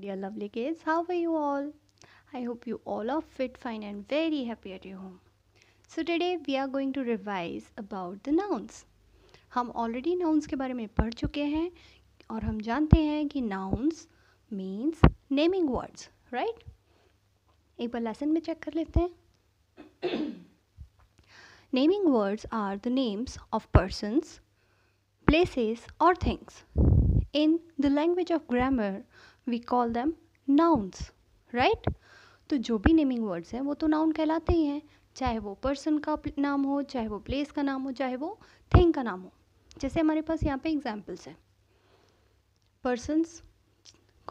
Dear lovely kids how are you all I hope you all are fit fine and very happy at you home so today we are going to revise about the nouns हम already nouns के बारे में पढ़ चुके हैं और हम जानते हैं कि nouns means naming words right एक बार लेसन में चेक कर लेते हैं naming words are the names of persons places और things in the language of grammar we call them nouns right तो जो भी नेमिंग वर्ड्स हैं वो तो नाउन कहलाते ही हैं चाहे वो पर्सन का नाम हो चाहे वो प्लेस का नाम हो चाहे वो थिंग का नाम हो जैसे हमारे पास यहाँ पे एग्जाम्पल्स हैं पर्सनस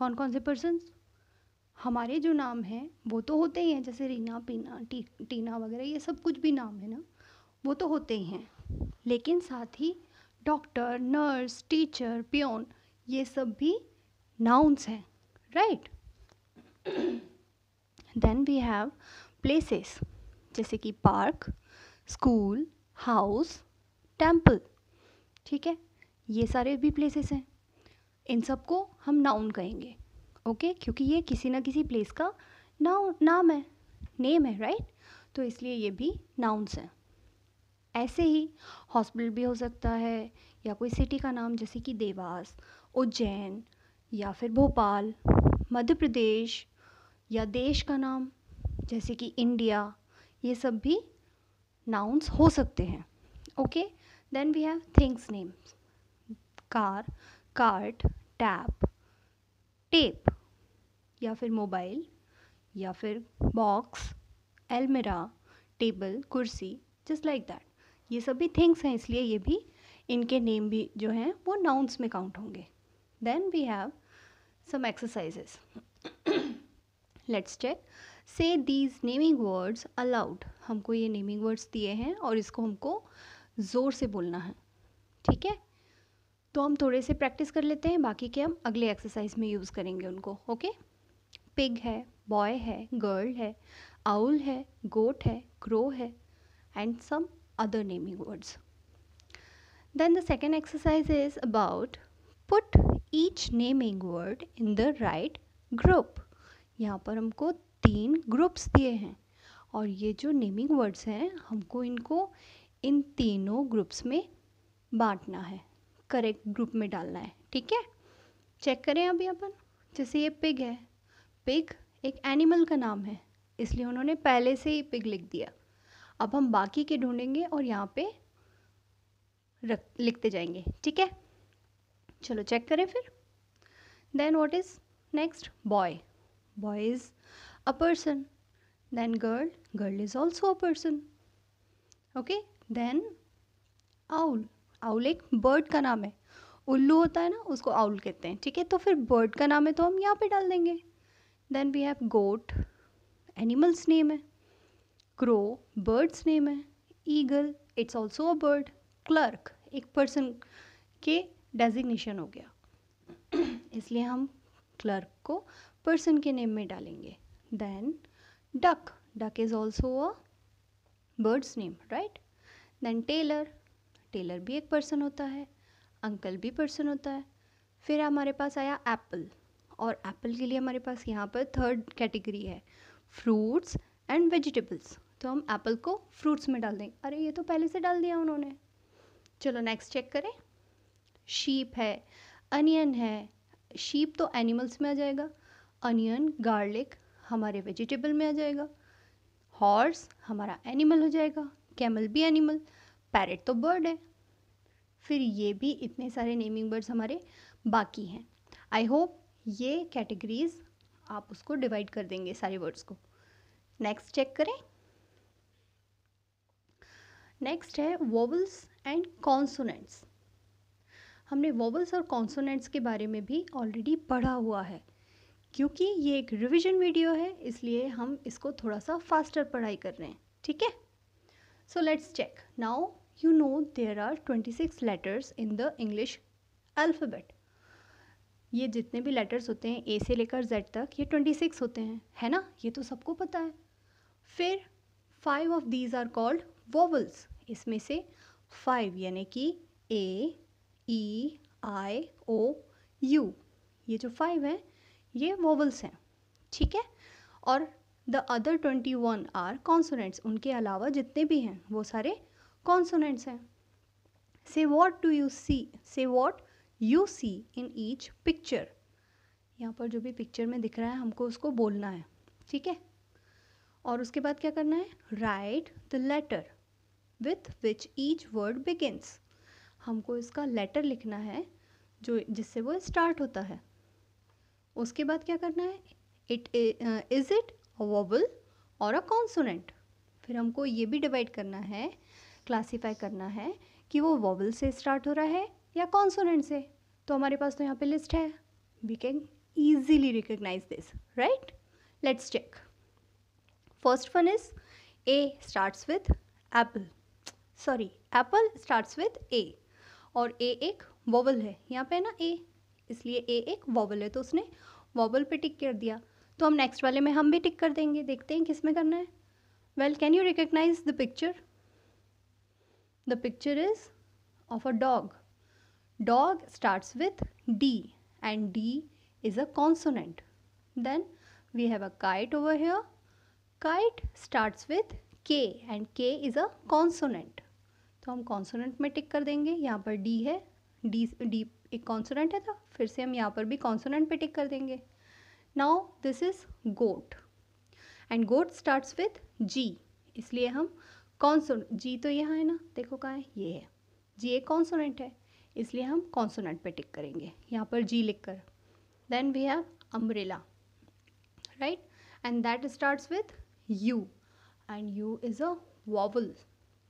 कौन कौन से पर्सनस हमारे जो नाम हैं वो तो होते ही हैं जैसे रीना पीना टी, टीना वगैरह ये सब कुछ भी नाम है ना वो तो होते ही हैं लेकिन साथ ही डॉक्टर नर्स टीचर प्योन ये सब भी नाउन्स हैं right then we have places जैसे कि पार्क स्कूल हाउस टेम्पल ठीक है ये सारे भी प्लेसेस हैं इन सब को हम नाउन कहेंगे ओके okay? क्योंकि ये किसी ना किसी प्लेस का नाउन नाम है नेम है राइट right? तो इसलिए ये भी नाउन्स हैं ऐसे ही हॉस्पिटल भी हो सकता है या कोई सिटी का नाम जैसे कि देवास उज्जैन या फिर भोपाल मध्य प्रदेश या देश का नाम जैसे कि इंडिया ये सब भी नाउन्स हो सकते हैं okay then we have things names car cart tap tape या फिर मोबाइल या फिर बॉक्स एलमिरा टेबल कुर्सी जस्ट लाइक दैट ये सब भी थिंग्स हैं इसलिए ये भी इनके नेम भी जो हैं वो नाउन्स में काउंट होंगे Then we have some exercises. Let's check say these naming words aloud हमको ये नेमिंग वर्ड्स दिए हैं और इसको हमको ज़ोर से बोलना है ठीक है तो हम थोड़े से प्रैक्टिस कर लेते हैं बाकी के हम अगले एक्सरसाइज में यूज़ करेंगे उनको ओके पिग है बॉय है गर्ल है आउल है गोट है क्रो है and some other naming words then the second exercise is about put each naming word in the right group यहाँ पर हमको तीन ग्रुप्स दिए हैं और ये जो नेमिंग वर्ड्स हैं हमको इनको इन तीनों ग्रुप्स में बांटना है करेक्ट ग्रुप में डालना है ठीक है चेक करें अभी अपन जैसे ये पिग है पिग एक एनिमल का नाम है इसलिए उन्होंने पहले से ही पिग लिख दिया अब हम बाकी के ढूंढेंगे और यहाँ पे रख लिखते जाएंगे ठीक है चलो चेक करें फिर then what is next boy boy is a person then girl girl is also a person okay then owl owl एक बर्ड का नाम है उल्लू होता है ना उसको आउल कहते हैं ठीक है तो फिर बर्ड का नाम है तो हम यहाँ पे डाल देंगे then we have goat animals name है क्रो बर्ड्स नेम है eagle it's also a bird clerk एक पर्सन के डेजिग्नेशन हो गया इसलिए हम क्लर्क को पर्सन के नेम में डालेंगे then duck duck is also a birds name right then tailor tailor भी एक पर्सन होता है अंकल भी पर्सन होता है फिर हमारे पास आया एप्पल और एप्पल के लिए हमारे पास यहाँ पर थर्ड कैटेगरी है फ्रूट्स एंड वेजिटेबल्स तो हम एप्पल को फ्रूट्स में डाल देंगे अरे ये तो पहले से डाल दिया उन्होंने चलो नेक्स्ट चेक करें शीप है अनियन है शीप तो एनिमल्स में आ जाएगा अनियन गार्लिक हमारे वेजिटेबल में आ जाएगा हॉर्स हमारा एनिमल हो जाएगा कैमल भी एनिमल पैरट तो बर्ड है फिर ये भी इतने सारे नेमिंग बर्ड्स हमारे बाकी हैं आई होप ये कैटेगरीज आप उसको डिवाइड कर देंगे सारे वर्ड्स को नेक्स्ट चेक करें नेक्स्ट है वोवल्स एंड कॉन्सोनेंट्स हमने वोवल्स और कॉन्सोनेंट्स के बारे में भी ऑलरेडी पढ़ा हुआ है क्योंकि ये एक रिविजन वीडियो है इसलिए हम इसको थोड़ा सा फास्टर पढ़ाई कर रहे हैं ठीक है so let's check now you know there are twenty six letters in the English alphabet ये जितने भी लेटर्स होते हैं ए से लेकर जेड तक ये ट्वेंटी सिक्स होते हैं है ना ये तो सबको पता है फिर five of these are called vowels इसमें से फाइव यानी कि ए ई आई ओ यू ये जो फाइव हैं ये वोवल्स हैं ठीक है और the other twenty one are consonants उनके अलावा जितने भी हैं वो सारे कॉन्सोनेंट्स हैं से what do you see say what you see in each picture यहाँ पर जो भी पिक्चर में दिख रहा है हमको उसको बोलना है ठीक है और उसके बाद क्या करना है write the letter with which each word begins हमको इसका लेटर लिखना है जो जिससे वो स्टार्ट होता है उसके बाद क्या करना है it is it a vowel और अ कॉन्सोनेंट फिर हमको ये भी डिवाइड करना है क्लासीफाई करना है कि वो वॉबल से स्टार्ट हो रहा है या कॉन्सोनेंट से तो हमारे पास तो यहाँ पे लिस्ट है we can easily recognise this right let's check first one is A starts with apple sorry apple starts with A और ए एक वॉवल है यहाँ पे है ना ए इसलिए ए एक वॉवल है तो उसने वॉवल पे टिक कर दिया तो हम नेक्स्ट वाले में हम भी टिक कर देंगे देखते हैं किस में करना है well can you recognise the picture the picture is of a dog dog start with D and D is a consonant then we have a kite over here kite starts with K and K is a consonant इसको हम consonant में टिक कर देंगे यहाँ पर D है D D एक consonant है तो फिर से हम यहाँ पर भी कॉन्सोनेंट पे टिक कर देंगे now this is goat and goat starts with G इसलिए हम कॉन्सोन जी तो यहाँ है ना देखो कहाँ है ये है जी एक कॉन्सोनेंट है इसलिए हम कॉन्सोनेंट पे टिक करेंगे यहाँ पर जी लिख कर then we have umbrella right and that starts with U and U is a vowel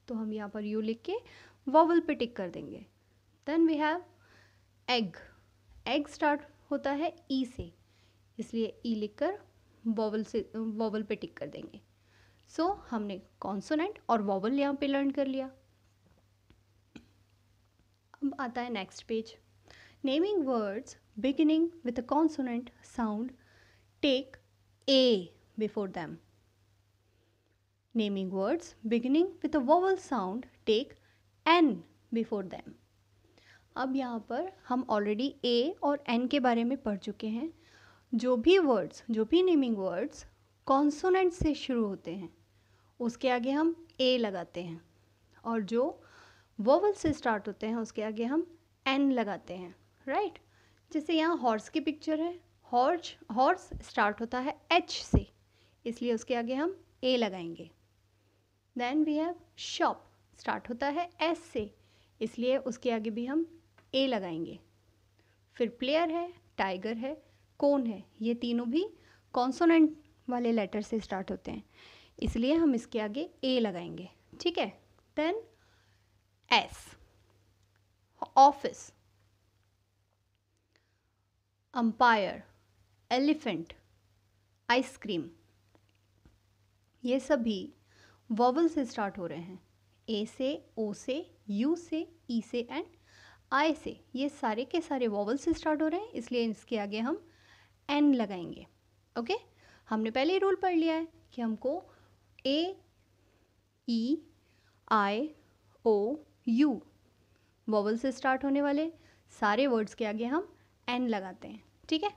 तो हम यहाँ पर यू लिख के वॉवल पे टिक कर देंगे then we have egg egg start होता है ई e से इसलिए ई e लिख कर वॉवल से वॉवल पे टिक कर देंगे सो so, हमने कॉन्सोनेंट और वॉवल यहाँ पे लर्न कर लिया अब आता है next page naming words beginning with a consonant sound take a before them Naming words beginning with a vowel sound take n before them. अब यहाँ पर हम ऑलरेडी ए और एन के बारे में पढ़ चुके हैं जो भी वर्ड्स जो भी नेमिंग वर्ड्स कॉन्सोनेंट से शुरू होते हैं उसके आगे हम ए लगाते हैं और जो वोवल से स्टार्ट होते हैं उसके आगे हम एन लगाते हैं राइट जैसे यहाँ हॉर्स की पिक्चर है हॉर्स हॉर्स स्टार्ट होता है एच से इसलिए उसके आगे हम ए लगाएंगे then we have shop start होता है एस से इसलिए उसके आगे भी हम ए लगाएंगे फिर प्लेयर है टाइगर है कौन है ये तीनों भी कॉन्सोनेंट वाले लेटर से स्टार्ट होते हैं इसलिए हम इसके आगे ए लगाएंगे ठीक है then as office umpire elephant ice cream ये सभी वॉवल से स्टार्ट हो रहे हैं ए से ओ से यू से ई e से एंड आई से ये सारे के सारे वॉवल से स्टार्ट हो रहे हैं इसलिए इसके आगे हम एन लगाएंगे ओके हमने पहले ही रूल पढ़ लिया है कि हमको A E I O U vowel से स्टार्ट होने वाले सारे वर्ड्स के आगे हम एन लगाते हैं ठीक है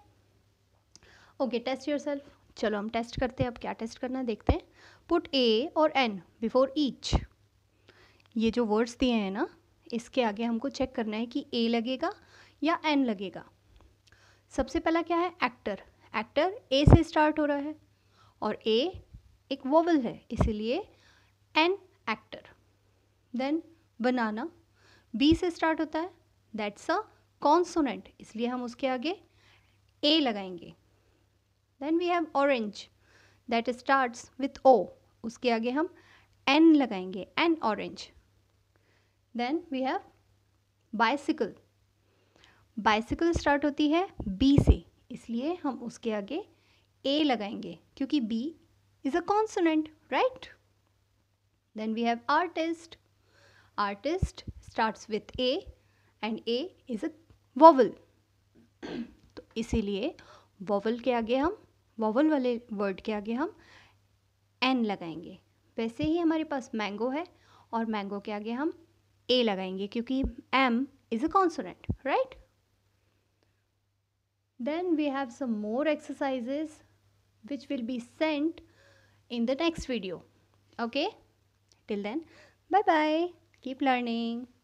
ओके टेस्ट योर सेल्फ चलो हम टेस्ट करते हैं अब क्या टेस्ट करना है देखते हैं पुट ए और एन बिफोर ईच ये जो वर्ड्स दिए हैं ना इसके आगे हमको चेक करना है कि ए लगेगा या एन लगेगा सबसे पहला क्या है एक्टर एक्टर ए से स्टार्ट हो रहा है और ए एक वोवल है इसीलिए an actor then banana B से स्टार्ट होता है दैट्स अ कॉन्सोनेंट इसलिए हम उसके आगे ए लगाएंगे then we have orange that starts with O उसके आगे हम एन लगाएंगे an orange then we have bicycle bicycle start होती है बी से इसलिए हम उसके आगे ए लगाएंगे क्योंकि B is a consonant right then we have artist artist starts with A and A is a vowel तो इसीलिए वोवल के आगे हम वॉवल वाले वर्ड के आगे हम एन लगाएंगे वैसे ही हमारे पास मैंगो है और मैंगो के आगे हम ए लगाएंगे क्योंकि M is a consonant right then we have some more exercises which will be sent in the next video okay till then bye bye keep learning